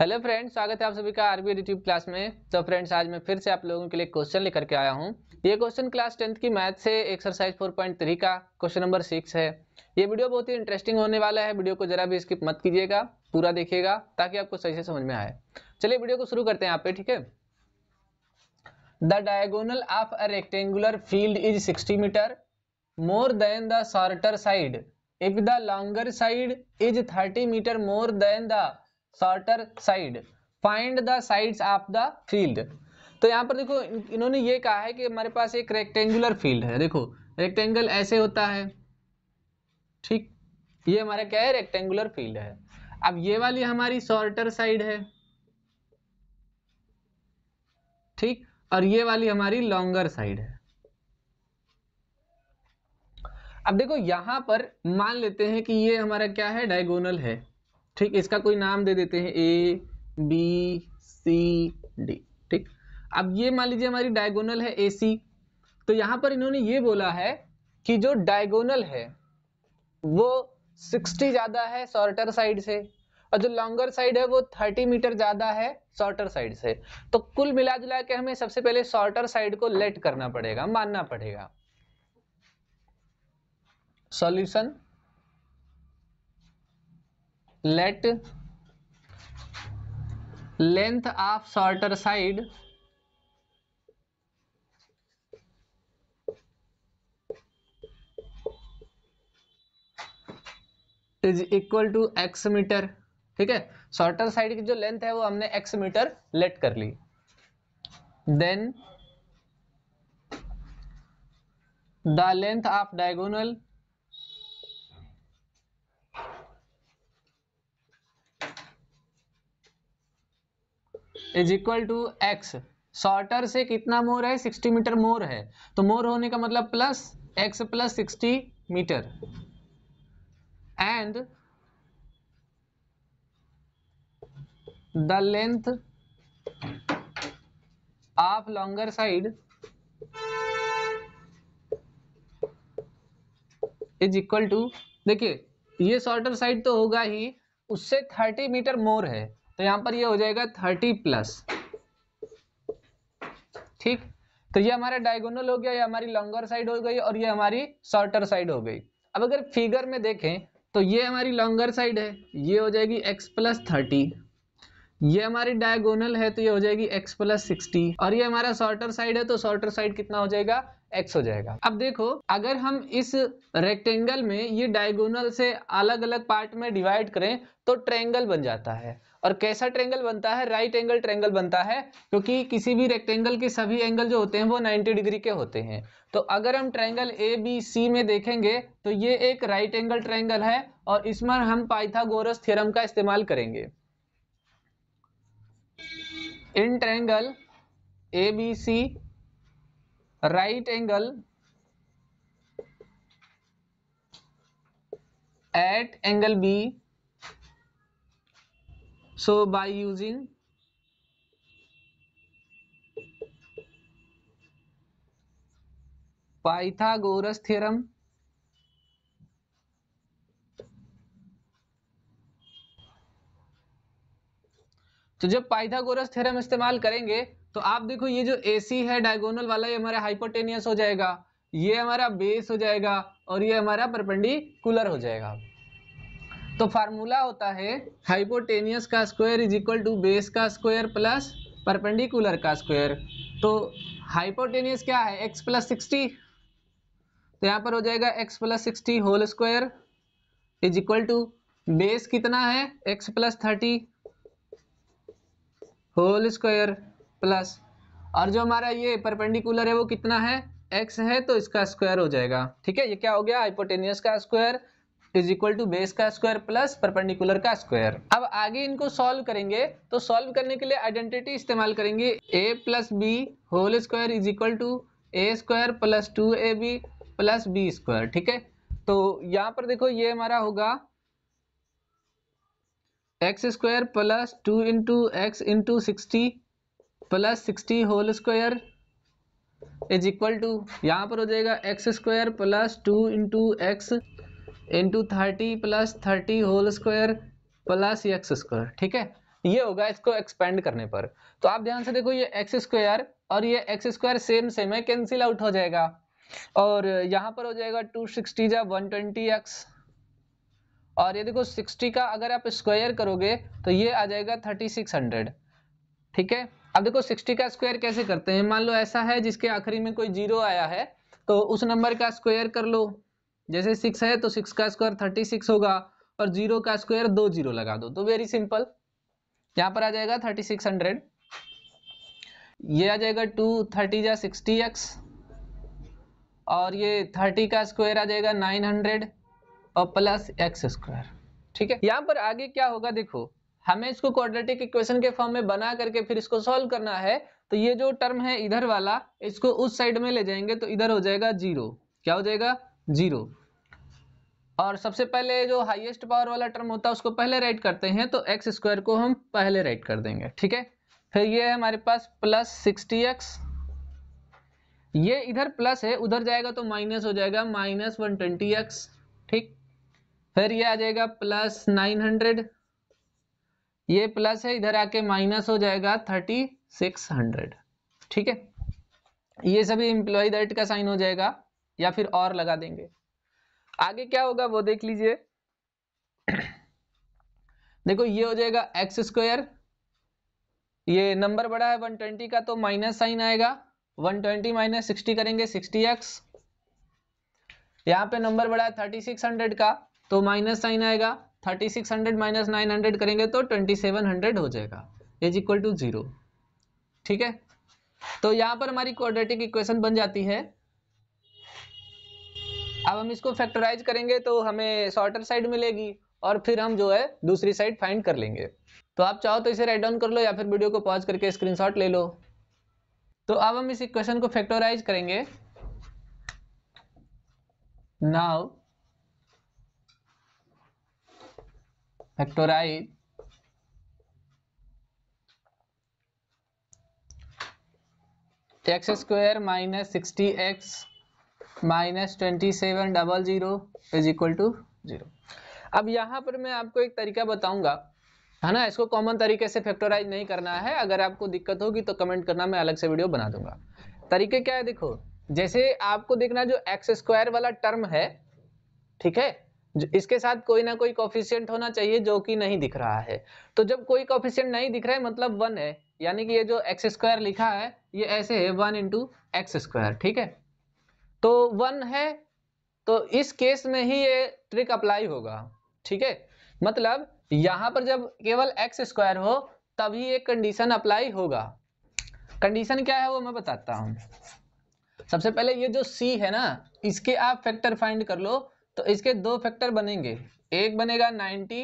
hello friends स्वागत है आप सभी का आरबी यूट्यूब क्लास में तो फ्रेंड्स आज मैं फिर से आप लोगों के लिए क्वेश्चन लेकर के आया हूं ये क्वेश्चन क्लास टेंथ की मैथ से एक्सरसाइज 4.3 का क्वेश्चन नंबर सिक्स है ये वीडियो बहुत ही इंटरेस्टिंग होने वाला है वीडियो को जरा भी स्किप मत कीजिएगा पूरा देखिएगा ताकि आपको सही से समझ में आए चलिए वीडियो को शुरू करते हैं यहाँ पे ठीक है the diagonal of a rectangular field is sixty metre more than the shorter side if the longer side is thirty metre more than the shorter side find the sides of the field तो यहाँ पर देखो इन्होंने ये कहा है कि हमारे पास एक रेक्टेंगुलर फील्ड है देखो रेक्टेंगल ऐसे होता है ठीक ये हमारा क्या है रेक्टेंगुलर फील्ड है अब ये वाली हमारी शॉर्टर साइड है ठीक और ये वाली हमारी लॉन्गर साइड है अब देखो यहां पर मान लेते हैं कि ये हमारा क्या है डायगोनल है ठीक इसका कोई नाम दे देते हैं ए बी सी डी ठीक अब ये मान लीजिए हमारी डायगोनल है ए सी तो यहाँ पर इन्होंने ये बोला है कि जो डायगोनल है वो 60 ज़्यादा है शॉर्टर साइड से और जो लॉन्गर साइड है वो 30 मीटर ज़्यादा है शॉर्टर साइड से तो कुल मिला जुला के हमें सबसे पहले शॉर्टर साइड को लेट करना पड़ेगा मानना पड़ेगा solution let length of shorter side is equal to x metre ठीक है शॉर्टर साइड की जो लेंथ है वो हमने एक्स मीटर लेट कर ली then the length of diagonal is equal to x shorter से कितना मोर है 60 मीटर मोर है तो मोर होने का मतलब plus x plus sixty metre and the length of longer side is equal to देखिए ये शॉर्टर साइड तो होगा ही उससे 30 मीटर मोर है तो यहां पर ये हो जाएगा थर्टी प्लस ठीक तो ये हमारा डायगोनल हो गया ये हमारी लॉन्गर साइड हो गई और ये हमारी शॉर्टर साइड हो गई अब अगर फिगर में देखें तो ये हमारी लॉन्गर साइड है ये हो जाएगी x प्लस थर्टी ये हमारी डायगोनल है तो ये हो जाएगी x प्लस सिक्सटी और ये हमारा शॉर्टर साइड है तो शॉर्टर साइड कितना हो जाएगा एक्स हो जाएगा अब देखो अगर हम इस रेक्टेंगल में ये डायगोनल से अलग अलग पार्ट में डिवाइड करें तो ट्रेंगल बन जाता है और कैसा ट्रेंगल बनता है राइट एंगल ट्रेंगल बनता है क्योंकि तो किसी भी रेक्टेंगल के सभी एंगल जो होते हैं वो 90 डिग्री के होते हैं तो अगर हम ट्रेंगल ए बी सी में देखेंगे तो ये एक राइट एंगल ट्रेंगल है और इसमें हम पाइथागोरस थ्योरम का इस्तेमाल करेंगे in triangle A B C right angle at angle B so by using Pythagoras theorem तो जब पाइथागोरस थ्योरम इस्तेमाल करेंगे तो आप देखो ये जो सी है डायगोनल वाला ये हमारा हाइपोटेनियस हो जाएगा ये हमारा बेस हो जाएगा और ये हमारा परपेंडिकुलर हो जाएगा तो फार्मूला होता है हाइपोटेनियस का square is equal to base का स्क्वायर प्लस परपेंडिकुलर का स्क्वायर तो हाइपोटेनियस क्या है x प्लस सिक्सटी तो यहाँ पर हो जाएगा x plus sixty whole square is equal to base कितना है x plus thirty whole square plus और जो हमारा ये परपेंडिकुलर है वो कितना है एक्स है तो इसका स्क्वायर हो जाएगा ठीक है ये क्या हो गया हाइपोटेनियस का square is equal to base का स्क्वायर प्लस परपेंडिकुलर का स्क्वायर अब आगे इनको सॉल्व करेंगे तो सॉल्व करने के लिए आइडेंटिटी इस्तेमाल करेंगे a plus b whole square is equal to a square plus two a b plus b square ठीक है तो यहाँ पर देखो ये हमारा होगा x square plus two into x into sixty plus sixty whole square is equal to यहाँ पर हो जाएगा x square plus two into x into thirty plus thirty whole square plus x square ठीक है ये होगा इसको एक्सपेंड करने पर तो आप ध्यान से देखो ये एक्स स्क्वायर और ये एक्स स्क्वायर सेम सेम है कैंसिल आउट हो जाएगा और यहाँ पर हो जाएगा टू सिक्सटी जा वन ट्वेंटी एक्स और ये देखो 60 का अगर आप स्क्वायर करोगे तो ये आ जाएगा 3600 ठीक है अब देखो 60 का स्क्वायर कैसे करते हैं मान लो ऐसा है जिसके आखिरी में कोई जीरो आया है तो उस नंबर का स्क्वायर कर लो जैसे सिक्स है तो सिक्स का स्क्वायर थर्टी सिक्स होगा और जीरो का स्क्वायर दो जीरो लगा दो तो वेरी सिंपल यहाँ पर आ जाएगा थर्टी सिक्स हंड्रेड ये आ जाएगा टू थर्टी या सिक्सटी एक्स और ये थर्टी का स्क्वायर आ जाएगा nine hundred plus x square ठीक है यहाँ पर आगे क्या होगा देखो हमें इसको क्वाड्रेटिक इक्वेशन के फॉर्म में बना करके फिर इसको सॉल्व करना है तो ये जो टर्म है इधर वाला इसको उस साइड में ले जाएंगे तो इधर हो जाएगा जीरो क्या हो जाएगा जीरो और सबसे पहले जो हाईएस्ट पावर वाला टर्म होता है उसको पहले राइट करते हैं तो एक्स स्क्वायर को हम पहले राइट कर देंगे ठीक है फिर ये है हमारे पास प्लस सिक्सटी एक्स ये इधर प्लस है उधर जाएगा तो माइनस हो जाएगा माइनस वन ट्वेंटी एक्स ठीक फिर ये आ जाएगा प्लस नाइन हंड्रेड ये प्लस है इधर आके माइनस हो जाएगा थर्टी सिक्स हंड्रेड ठीक है ये सभी इंप्लॉय दर्ट का साइन हो जाएगा या फिर और लगा देंगे आगे क्या होगा वो देख लीजिए देखो ये हो जाएगा एक्स स्क्वायर ये नंबर बड़ा है 120 का तो माइनस साइन आएगा 120 ट्वेंटी माइनस सिक्सटी करेंगे 60x यहां पे नंबर बड़ा है 3600 का तो माइनस साइन आएगा thirty six hundred minus nine hundred करेंगे तो ट्वेंटी सेवन हंड्रेड हो जाएगा इज इक्वल टू जीरो ठीक है तो यहां पर हमारी क्वाड्रेटिक इक्वेशन बन जाती है अब हम इसको फैक्टराइज करेंगे तो हमें शॉर्टर साइड मिलेगी और फिर हम जो है दूसरी साइड फाइंड कर लेंगे तो आप चाहो तो इसे राइट डाउन कर लो या फिर वीडियो को पॉज करके स्क्रीनशॉट ले लो तो अब हम इस इक्वेशन को फैक्टराइज करेंगे now factorize x square minus sixty x minus twenty seven double zero is equal to zero अब यहाँ पर मैं आपको एक तरीका बताऊंगा है ना इसको कॉमन तरीके से फैक्टराइज नहीं करना है अगर आपको दिक्कत होगी तो कमेंट करना मैं अलग से वीडियो बना दूंगा तरीके क्या है देखो जैसे आपको देखना जो एक्स स्क्वायर वाला टर्म है ठीक है इसके साथ कोई ना कोई कॉफिशियंट होना चाहिए जो कि नहीं दिख रहा है तो जब कोई कॉफिशियंट नहीं दिख रहा है मतलब वन है यानी कि ये जो एक्स स्क्वायर लिखा है ये ऐसे है वन इंटू एक्स स्क्वायर ठीक है तो वन है तो इस केस में ही ये ट्रिक अप्लाई होगा ठीक है मतलब यहां पर जब केवल एक्स स्क्वायर हो तभी ये कंडीशन अप्लाई होगा कंडीशन क्या है वो मैं बताता हूँ सबसे पहले ये जो सी है ना इसके आप फैक्टर फाइंड कर लो तो इसके दो फैक्टर बनेंगे एक बनेगा 90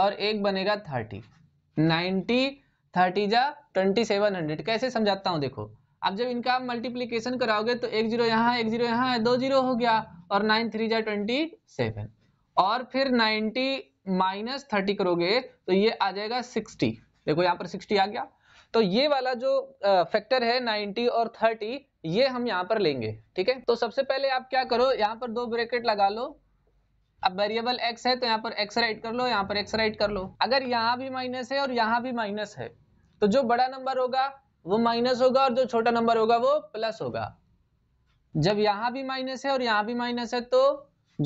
और एक बनेगा 30 90 थर्टी जा ट्वेंटी सेवन हंड्रेड कैसे समझाता हूँ देखो अब जब इनका आप मल्टीप्लीकेशन कराओगे तो एक जीरो यहाँ एक जीरो यहाँ दो जीरो हो गया और नाइन थ्री जा ट्वेंटी सेवन और फिर नाइन्टी माइनस थर्टी करोगे तो ये आ जाएगा सिक्सटी देखो यहाँ पर सिक्सटी आ गया तो ये वाला जो फैक्टर है नाइन्टी और थर्टी ये हम यहाँ पर लेंगे ठीक है तो सबसे पहले आप क्या करो यहाँ पर दो ब्रैकेट लगा लो अब वेरिएबल एक्स है तो यहाँ पर एक्स राइट कर लो यहाँ पर एक्स राइट कर लो अगर यहाँ भी माइनस है और यहाँ भी माइनस है तो जो बड़ा नंबर होगा वो माइनस होगा और जो छोटा नंबर होगा वो प्लस होगा जब यहाँ भी माइनस है और यहाँ भी माइनस है तो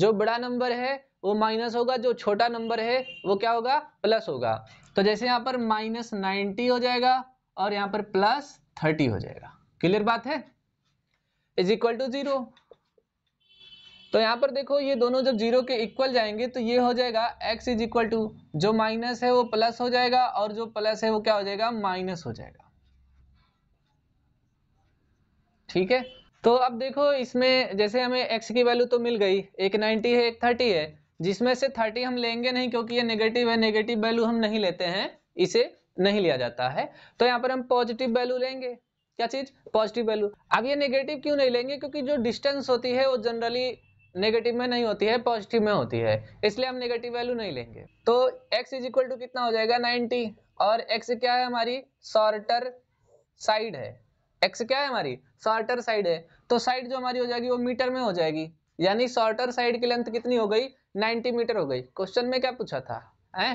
जो बड़ा नंबर है वो माइनस होगा जो छोटा नंबर है वो क्या होगा प्लस होगा तो जैसे यहाँ पर माइनस नाइनटी हो जाएगा और यहाँ पर प्लस थर्टी हो जाएगा क्लियर बात है इज इक्वल टू जीरो तो यहाँ पर देखो ये दोनों जब जीरो के इक्वल जाएंगे तो ये हो जाएगा एक्स इज इक्वल टू जो माइनस है वो प्लस हो जाएगा और जो प्लस है वो क्या हो जाएगा माइनस हो जाएगा ठीक है तो अब देखो इसमें जैसे हमें x की वैल्यू तो मिल गई एक नाइनटी है एक थर्टी है जिसमें से थर्टी हम लेंगे नहीं क्योंकि ये नेगेटिव है नेगेटिव वैल्यू हम नहीं लेते हैं इसे नहीं लिया जाता है तो यहाँ पर हम पॉजिटिव वैल्यू लेंगे क्या चीज पॉजिटिव वैल्यू अब ये नेगेटिव क्यों नहीं लेंगे क्योंकि जो डिस्टेंस होती है वो जनरली नेगेटिव में नहीं होती है पॉजिटिव में होती है इसलिए हम नेगेटिव वैल्यू नहीं लेंगे तो x इज इक्वल टू कितना हो जाएगा 90 और x क्या है हमारी शॉर्टर साइड है x क्या है हमारी शॉर्टर साइड है तो साइड जो हमारी हो जाएगी वो मीटर में हो जाएगी यानी शॉर्टर साइड की लेंथ कितनी हो गई 90 मीटर हो गई क्वेश्चन में क्या पूछा था है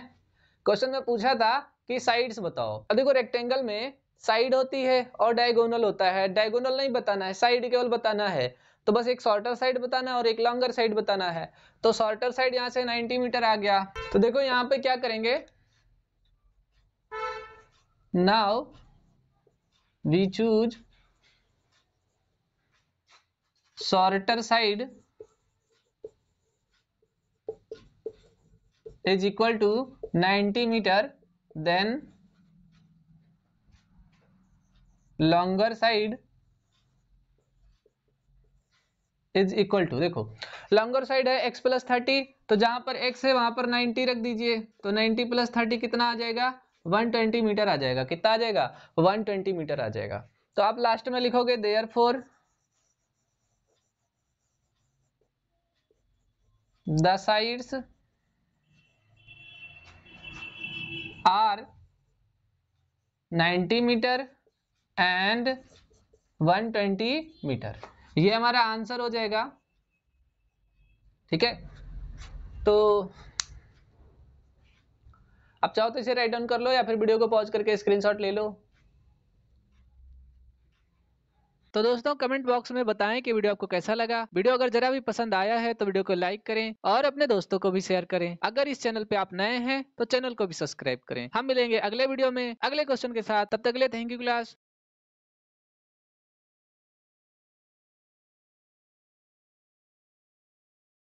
क्वेश्चन में पूछा था कि साइड्स बताओ देखो रेक्टेंगल में साइड होती है और डायगोनल होता है डायगोनल नहीं बताना है साइड केवल बताना है तो बस एक शॉर्टर साइड बताना और एक लॉन्गर साइड बताना है तो शॉर्टर साइड यहाँ से 90 मीटर आ गया तो देखो यहाँ पे क्या करेंगे now we choose shorter side is equal to 90 metre then longer side is equal to देखो लॉन्गर साइड है x प्लस थर्टी तो जहां पर x है वहां पर 90 रख दीजिए तो 90 प्लस थर्टी कितना आ जाएगा 120 मीटर आ जाएगा कितना आ जाएगा 120 मीटर आ जाएगा तो आप लास्ट में लिखोगे there four the sides are 90 metre and 120 metre ये हमारा आंसर हो जाएगा ठीक है तो आप चाहो तो इसे राइट डाउन कर लो या फिर वीडियो को पॉज करके स्क्रीनशॉट ले लो तो दोस्तों कमेंट बॉक्स में बताएं कि वीडियो आपको कैसा लगा वीडियो अगर जरा भी पसंद आया है तो वीडियो को लाइक करें और अपने दोस्तों को भी शेयर करें अगर इस चैनल पे आप नए हैं तो चैनल को भी सब्सक्राइब करें हम मिलेंगे अगले वीडियो में अगले क्वेश्चन के साथ तब तक अगले थैंक यू क्लास